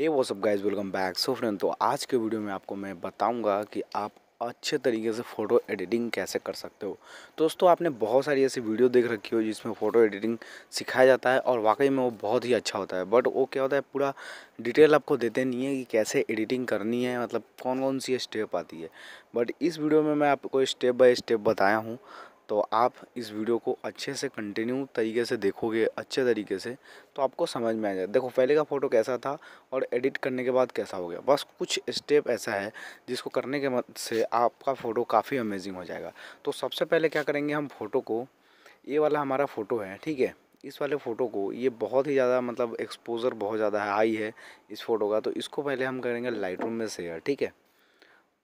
हे वो सब guys welcome back so friend तो आज के वीडियो में आपको मैं बताऊंगा कि आप अच्छे तरीके से फ़ोटो एडिटिंग कैसे कर सकते हो दोस्तों आपने बहुत सारी ऐसी वीडियो देख रखी हो जिसमें फ़ोटो एडिटिंग सिखाया जाता है और वाकई में वो बहुत ही अच्छा होता है बट वो क्या होता है पूरा डिटेल आपको देते नहीं है कि कैसे एडिटिंग करनी है मतलब कौन कौन सी स्टेप आती है बट इस वीडियो में मैं आपको स्टेप बाय स्टेप बताया हूँ तो आप इस वीडियो को अच्छे से कंटिन्यू तरीके से देखोगे अच्छे तरीके से तो आपको समझ में आ जाए देखो पहले का फ़ोटो कैसा था और एडिट करने के बाद कैसा हो गया बस कुछ स्टेप ऐसा है जिसको करने के मत से आपका फ़ोटो काफ़ी अमेजिंग हो जाएगा तो सबसे पहले क्या करेंगे हम फ़ोटो को ये वाला हमारा फ़ोटो है ठीक है इस वाले फ़ोटो को ये बहुत ही ज़्यादा मतलब एक्सपोज़र बहुत ज़्यादा हाई है इस फ़ोटो का तो इसको पहले हम करेंगे लाइट में शेयर ठीक है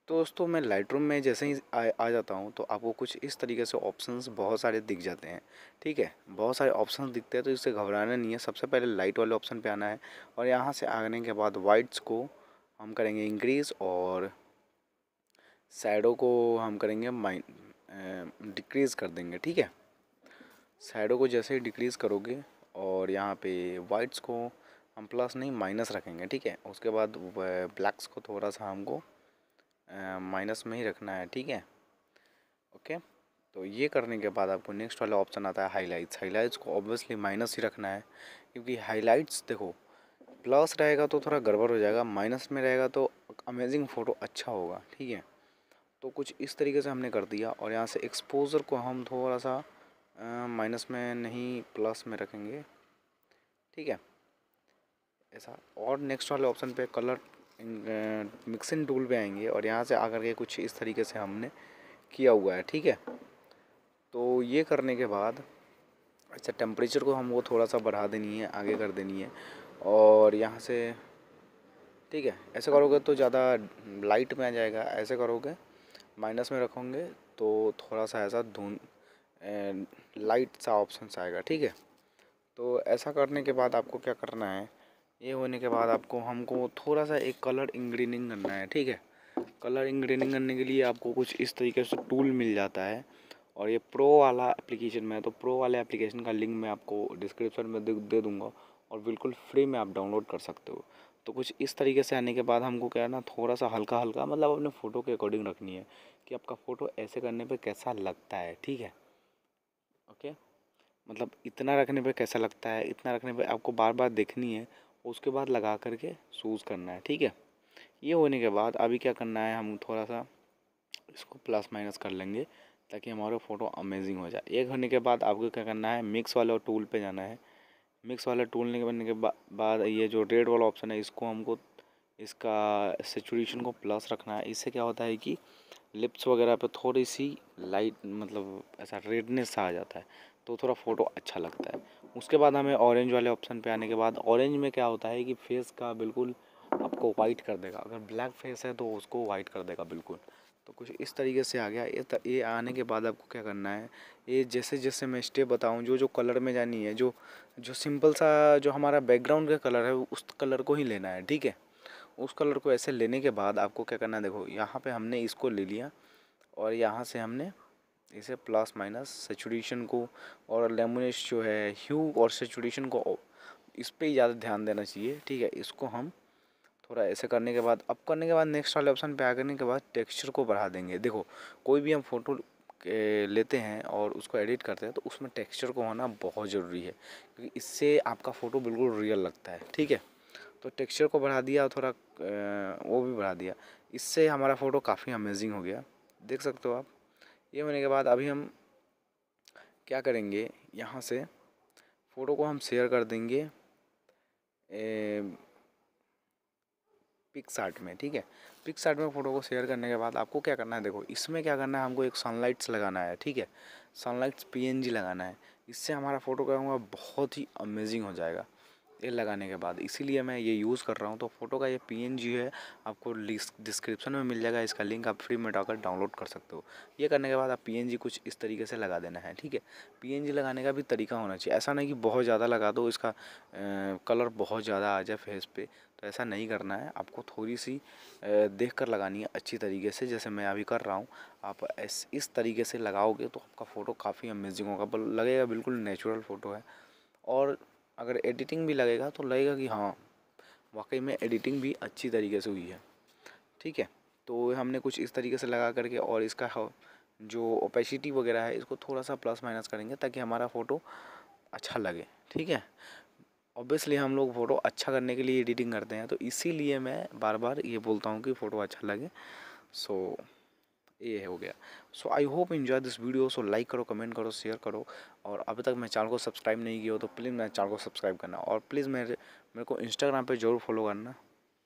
तो दोस्तों मैं लाइट रूम में जैसे ही आ, आ जाता हूँ तो आपको कुछ इस तरीके से ऑप्शंस बहुत सारे दिख जाते हैं ठीक है बहुत सारे ऑप्शंस दिखते हैं तो इससे घबराना नहीं है सबसे पहले लाइट वाले ऑप्शन पे आना है और यहाँ से आने के बाद वाइट्स को हम करेंगे इंक्रीज़ और साइडों को हम करेंगे माइन डिक्रीज़ कर देंगे ठीक है साइडों को जैसे ही डिक्रीज़ करोगे और यहाँ पे वाइट्स को हम प्लस नहीं माइनस रखेंगे ठीक है उसके बाद ब्लैक्स को थोड़ा सा हमको माइनस में ही रखना है ठीक है ओके तो ये करने के बाद आपको नेक्स्ट वाला ऑप्शन आता है हाईलाइट्स हाईलाइट्स को ऑब्वियसली माइनस ही रखना है क्योंकि हाईलाइट्स देखो प्लस रहेगा तो थोड़ा गड़बड़ हो जाएगा माइनस में रहेगा तो अमेजिंग फ़ोटो अच्छा होगा ठीक है तो कुछ इस तरीके से हमने कर दिया और यहाँ से एक्सपोज़र को हम थोड़ा सा माइनस में नहीं प्लस में रखेंगे ठीक है ऐसा और नेक्स्ट वाले ऑप्शन पे कलर मिक्सिंग टूल पे आएंगे और यहाँ से आकर के कुछ इस तरीके से हमने किया हुआ है ठीक है तो ये करने के बाद अच्छा टेम्परेचर को हमको थोड़ा सा बढ़ा देनी है आगे कर देनी है और यहाँ से ठीक है ऐसे करोगे तो ज़्यादा लाइट में आ जाएगा ऐसे करोगे माइनस में रखोगे तो थोड़ा सा ऐसा धुन लाइट सा ऑप्शन आएगा ठीक है तो ऐसा करने के बाद आपको क्या करना है ये होने के बाद आपको हमको थोड़ा सा एक कलर इंग्रीनिंग करना है ठीक है कलर इंग्रीनिंग करने के लिए आपको कुछ इस तरीके से टूल मिल जाता है और ये प्रो वाला एप्लीकेशन में है तो प्रो वाले एप्लीकेशन का लिंक मैं आपको डिस्क्रिप्शन में दे दूँगा और बिल्कुल फ्री में आप डाउनलोड कर सकते हो तो कुछ इस तरीके से आने के बाद हमको क्या है ना थोड़ा सा हल्का हल्का मतलब अपने फ़ोटो के अकॉर्डिंग रखनी है कि आपका फ़ोटो ऐसे करने पर कैसा लगता है ठीक है ओके मतलब इतना रखने पर कैसा लगता है इतना रखने पर आपको बार बार देखनी है उसके बाद लगा करके सूज़ करना है ठीक है ये होने के बाद अभी क्या करना है हम थोड़ा सा इसको प्लस माइनस कर लेंगे ताकि हमारा फ़ोटो अमेजिंग हो जाए एक होने के बाद आपको क्या करना है मिक्स वाले टूल पे जाना है मिक्स वाले टूल बनने के बाद ये जो रेड वाला ऑप्शन है इसको हमको इसका सेचुरेशन को प्लस रखना है इससे क्या होता है कि लिप्स वगैरह पे थोड़ी सी लाइट मतलब ऐसा रेडनेस आ जाता है तो थोड़ा फ़ोटो अच्छा लगता है उसके बाद हमें ऑरेंज वाले ऑप्शन पे आने के बाद ऑरेंज में क्या होता है कि फेस का बिल्कुल आपको वाइट कर देगा अगर ब्लैक फेस है तो उसको वाइट कर देगा बिल्कुल तो कुछ इस तरीके से आ गया ये ये आने के बाद आपको क्या करना है ये जैसे जैसे मैं स्टेप बताऊँ जो जो कलर में जानी है जो जो सिंपल सा जो हमारा बैकग्राउंड का कलर है उस कलर को ही लेना है ठीक है उस कलर को ऐसे लेने के बाद आपको क्या करना है देखो यहाँ पे हमने इसको ले लिया और यहाँ से हमने इसे प्लस माइनस सेचुरेशन को और लेमोनेस जो है ह्यू और सेचुरेशन को इस पर ही ज़्यादा ध्यान देना चाहिए ठीक है इसको हम थोड़ा ऐसे करने के बाद अब करने के बाद नेक्स्ट वाले ऑप्शन पे आ करने के बाद टेक्सचर को बढ़ा देंगे देखो कोई भी हम फ़ोटो लेते हैं और उसको एडिट करते हैं तो उसमें टेक्सचर को होना बहुत ज़रूरी है क्योंकि इससे आपका फ़ोटो बिल्कुल रियल लगता है ठीक है तो टेक्सचर को बढ़ा दिया और थोड़ा वो भी बढ़ा दिया इससे हमारा फ़ोटो काफ़ी अमेजिंग हो गया देख सकते हो आप ये होने के बाद अभी हम क्या करेंगे यहाँ से फ़ोटो को हम शेयर कर देंगे पिकसार्ट में ठीक है पिकसार्ट में फ़ोटो को शेयर करने के बाद आपको क्या करना है देखो इसमें क्या करना है हमको एक सनलाइट्स लगाना है ठीक है सनलाइट्स पीएनजी लगाना है इससे हमारा फ़ोटो क्या होगा बहुत ही अमेजिंग हो जाएगा ये लगाने के बाद इसीलिए मैं ये यूज़ कर रहा हूँ तो फ़ोटो का ये पी है आपको डिस्क्रिप्शन में मिल जाएगा इसका लिंक आप फ्री में डाकर डाउनलोड कर सकते हो ये करने के बाद आप पी कुछ इस तरीके से लगा देना है ठीक है पी लगाने का भी तरीका होना चाहिए ऐसा नहीं कि बहुत ज़्यादा लगा दो इसका कलर बहुत ज़्यादा आ जाए फेस पे तो ऐसा नहीं करना है आपको थोड़ी सी देख कर लगानी है अच्छी तरीके से जैसे मैं अभी कर रहा हूँ आप इस इस तरीके से लगाओगे तो आपका फ़ोटो काफ़ी अमेजिंग होगा लगेगा बिल्कुल नेचुरल फ़ोटो है और अगर एडिटिंग भी लगेगा तो लगेगा कि हाँ वाकई में एडिटिंग भी अच्छी तरीके से हुई है ठीक है तो हमने कुछ इस तरीके से लगा करके और इसका जो ओपेसिटी वगैरह है इसको थोड़ा सा प्लस माइनस करेंगे ताकि हमारा फ़ोटो अच्छा लगे ठीक है ऑब्वियसली हम लोग फ़ोटो अच्छा करने के लिए एडिटिंग करते हैं तो इसीलिए मैं बार बार ये बोलता हूँ कि फ़ोटो अच्छा लगे सो so, ये हो गया so I hope enjoy this video so like करो कमेंट करो शेयर करो और अभी तक मैं चैनल को सब्सक्राइब नहीं किया हो तो प्लीज़ मेरे चैनल को सब्सक्राइब करना और प्लीज़ मेरे मेरे को इंस्टाग्राम पे जरूर फॉलो करना